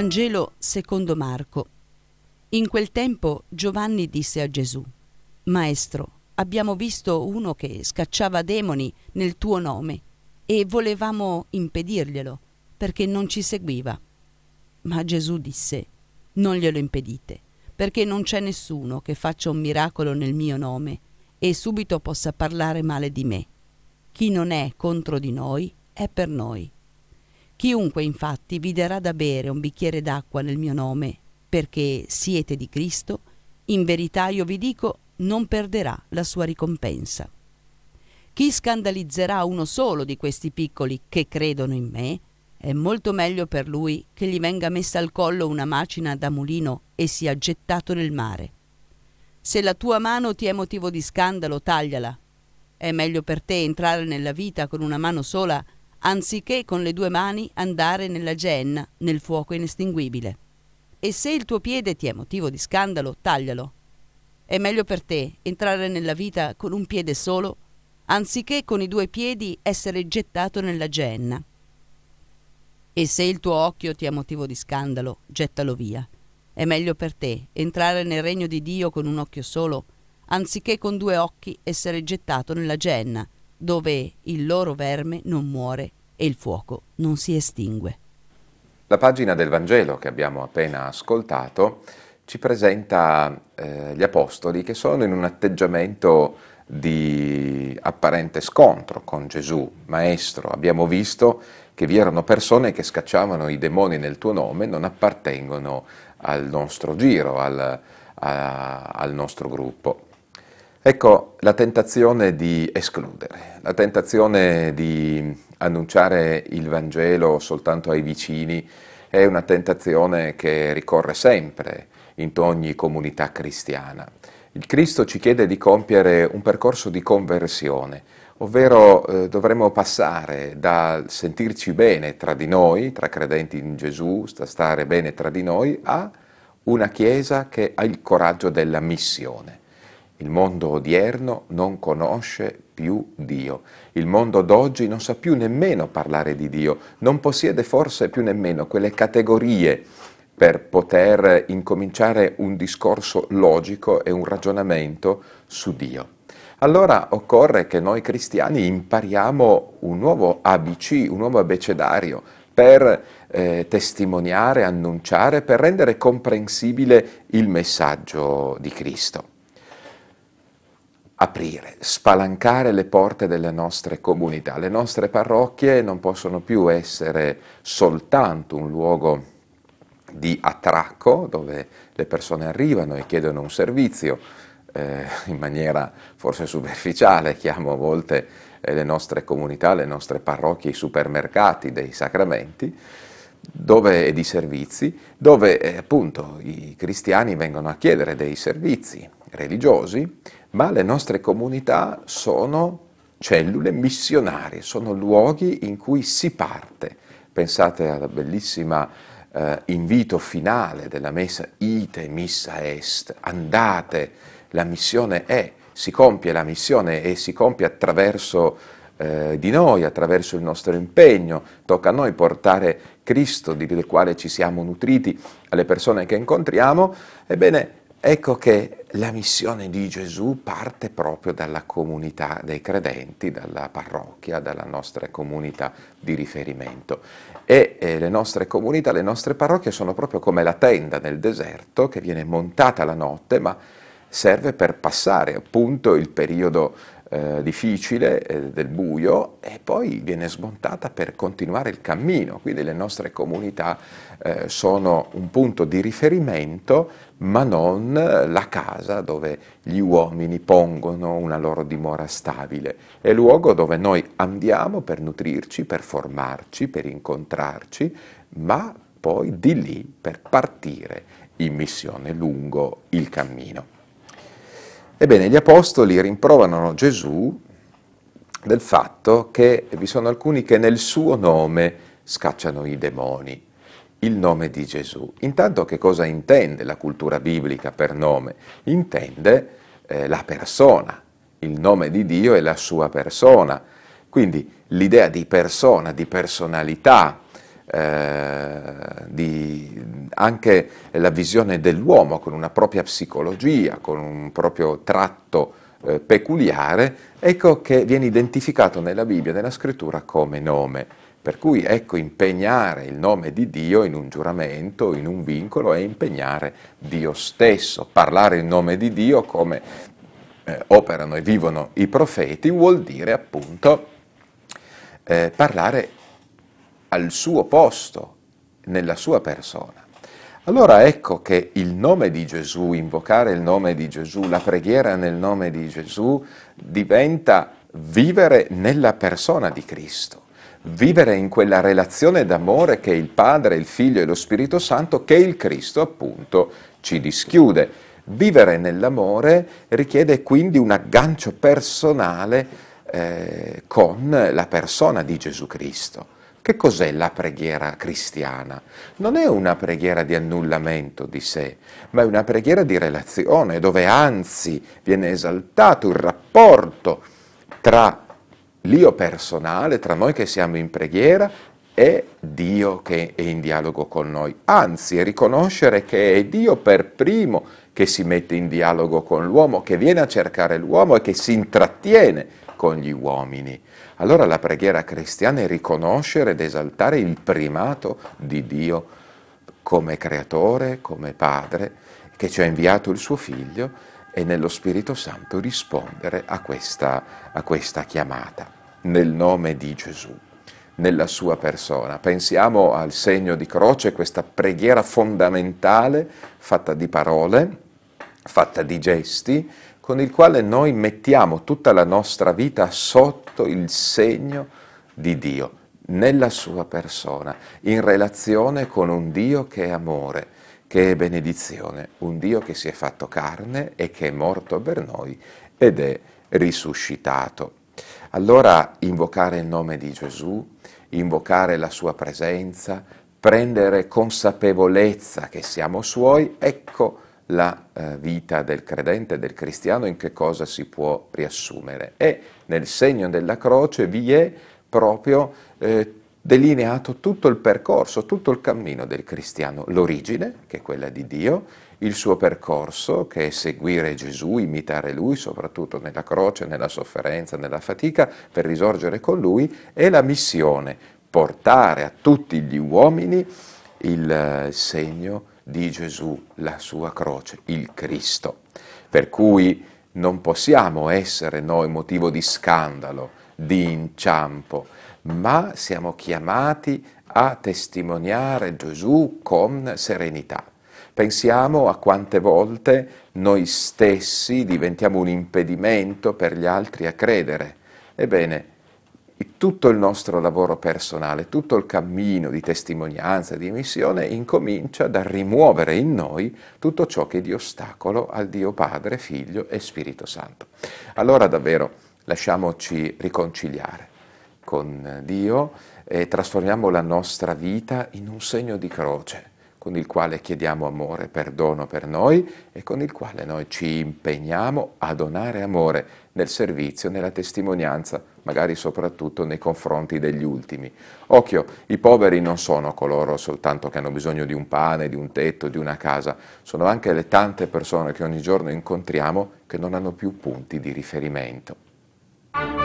Vangelo secondo Marco. In quel tempo Giovanni disse a Gesù, Maestro, abbiamo visto uno che scacciava demoni nel tuo nome e volevamo impedirglielo perché non ci seguiva. Ma Gesù disse, Non glielo impedite, perché non c'è nessuno che faccia un miracolo nel mio nome e subito possa parlare male di me. Chi non è contro di noi è per noi Chiunque infatti vi darà da bere un bicchiere d'acqua nel mio nome, perché siete di Cristo, in verità io vi dico, non perderà la sua ricompensa. Chi scandalizzerà uno solo di questi piccoli che credono in me, è molto meglio per lui che gli venga messa al collo una macina da mulino e sia gettato nel mare. Se la tua mano ti è motivo di scandalo, tagliala. È meglio per te entrare nella vita con una mano sola anziché con le due mani andare nella genna, nel fuoco inestinguibile. E se il tuo piede ti è motivo di scandalo, taglialo. È meglio per te entrare nella vita con un piede solo, anziché con i due piedi essere gettato nella genna. E se il tuo occhio ti è motivo di scandalo, gettalo via. È meglio per te entrare nel regno di Dio con un occhio solo, anziché con due occhi essere gettato nella genna, dove il loro verme non muore e il fuoco non si estingue. La pagina del Vangelo che abbiamo appena ascoltato ci presenta eh, gli apostoli che sono in un atteggiamento di apparente scontro con Gesù, Maestro. Abbiamo visto che vi erano persone che scacciavano i demoni nel tuo nome, non appartengono al nostro giro, al, a, al nostro gruppo. Ecco la tentazione di escludere, la tentazione di annunciare il Vangelo soltanto ai vicini è una tentazione che ricorre sempre in ogni comunità cristiana. Il Cristo ci chiede di compiere un percorso di conversione, ovvero eh, dovremmo passare dal sentirci bene tra di noi, tra credenti in Gesù, stare bene tra di noi, a una Chiesa che ha il coraggio della missione. Il mondo odierno non conosce più Dio. Il mondo d'oggi non sa più nemmeno parlare di Dio, non possiede forse più nemmeno quelle categorie per poter incominciare un discorso logico e un ragionamento su Dio. Allora occorre che noi cristiani impariamo un nuovo ABC, un nuovo abecedario per eh, testimoniare, annunciare, per rendere comprensibile il messaggio di Cristo aprire, spalancare le porte delle nostre comunità. Le nostre parrocchie non possono più essere soltanto un luogo di attracco dove le persone arrivano e chiedono un servizio, eh, in maniera forse superficiale, chiamo a volte eh, le nostre comunità, le nostre parrocchie, i supermercati dei sacramenti, dove, e di servizi, dove eh, appunto i cristiani vengono a chiedere dei servizi religiosi ma le nostre comunità sono cellule missionarie, sono luoghi in cui si parte. Pensate alla bellissima eh, invito finale della messa, ite missa est, andate, la missione è, si compie la missione e si compie attraverso eh, di noi, attraverso il nostro impegno, tocca a noi portare Cristo, del quale ci siamo nutriti, alle persone che incontriamo, ebbene Ecco che la missione di Gesù parte proprio dalla comunità dei credenti, dalla parrocchia, dalla nostra comunità di riferimento. E eh, le nostre comunità, le nostre parrocchie sono proprio come la tenda nel deserto che viene montata la notte, ma serve per passare appunto il periodo eh, difficile, eh, del buio, e poi viene smontata per continuare il cammino. Quindi le nostre comunità eh, sono un punto di riferimento, ma non la casa dove gli uomini pongono una loro dimora stabile. È luogo dove noi andiamo per nutrirci, per formarci, per incontrarci, ma poi di lì per partire in missione lungo il cammino. Ebbene, gli apostoli rimproverano Gesù del fatto che vi sono alcuni che nel suo nome scacciano i demoni, il nome di Gesù. Intanto che cosa intende la cultura biblica per nome? Intende eh, la persona, il nome di Dio e la sua persona. Quindi l'idea di persona, di personalità, eh, di, anche la visione dell'uomo con una propria psicologia, con un proprio tratto eh, peculiare, ecco che viene identificato nella Bibbia, nella scrittura come nome. Per cui ecco impegnare il nome di Dio in un giuramento, in un vincolo, è impegnare Dio stesso. Parlare il nome di Dio come eh, operano e vivono i profeti vuol dire appunto eh, parlare al suo posto, nella sua persona. Allora ecco che il nome di Gesù, invocare il nome di Gesù, la preghiera nel nome di Gesù diventa vivere nella persona di Cristo, vivere in quella relazione d'amore che il Padre, il Figlio e lo Spirito Santo, che il Cristo appunto ci dischiude. Vivere nell'amore richiede quindi un aggancio personale eh, con la persona di Gesù Cristo. Che cos'è la preghiera cristiana? Non è una preghiera di annullamento di sé, ma è una preghiera di relazione, dove anzi viene esaltato il rapporto tra l'io personale, tra noi che siamo in preghiera e Dio che è in dialogo con noi, anzi è riconoscere che è Dio per primo che si mette in dialogo con l'uomo, che viene a cercare l'uomo e che si intrattiene con gli uomini. Allora la preghiera cristiana è riconoscere ed esaltare il primato di Dio come creatore, come padre, che ci ha inviato il suo figlio e nello Spirito Santo rispondere a questa, a questa chiamata nel nome di Gesù nella sua persona. Pensiamo al segno di croce, questa preghiera fondamentale fatta di parole, fatta di gesti, con il quale noi mettiamo tutta la nostra vita sotto il segno di Dio, nella sua persona, in relazione con un Dio che è amore, che è benedizione, un Dio che si è fatto carne e che è morto per noi ed è risuscitato. Allora invocare il nome di Gesù, invocare la sua presenza, prendere consapevolezza che siamo suoi, ecco la eh, vita del credente, del cristiano, in che cosa si può riassumere. E nel segno della croce vi è proprio eh, delineato tutto il percorso, tutto il cammino del cristiano, l'origine, che è quella di Dio, il suo percorso, che è seguire Gesù, imitare Lui, soprattutto nella croce, nella sofferenza, nella fatica, per risorgere con Lui, e la missione, portare a tutti gli uomini il eh, segno di Gesù, la sua croce, il Cristo. Per cui non possiamo essere noi motivo di scandalo, di inciampo, ma siamo chiamati a testimoniare Gesù con serenità. Pensiamo a quante volte noi stessi diventiamo un impedimento per gli altri a credere. Ebbene, tutto il nostro lavoro personale, tutto il cammino di testimonianza, di missione, incomincia da rimuovere in noi tutto ciò che è di ostacolo al Dio Padre, Figlio e Spirito Santo. Allora davvero lasciamoci riconciliare con Dio e trasformiamo la nostra vita in un segno di croce con il quale chiediamo amore, perdono per noi e con il quale noi ci impegniamo a donare amore nel servizio, nella testimonianza, magari soprattutto nei confronti degli ultimi. Occhio, i poveri non sono coloro soltanto che hanno bisogno di un pane, di un tetto, di una casa, sono anche le tante persone che ogni giorno incontriamo che non hanno più punti di riferimento.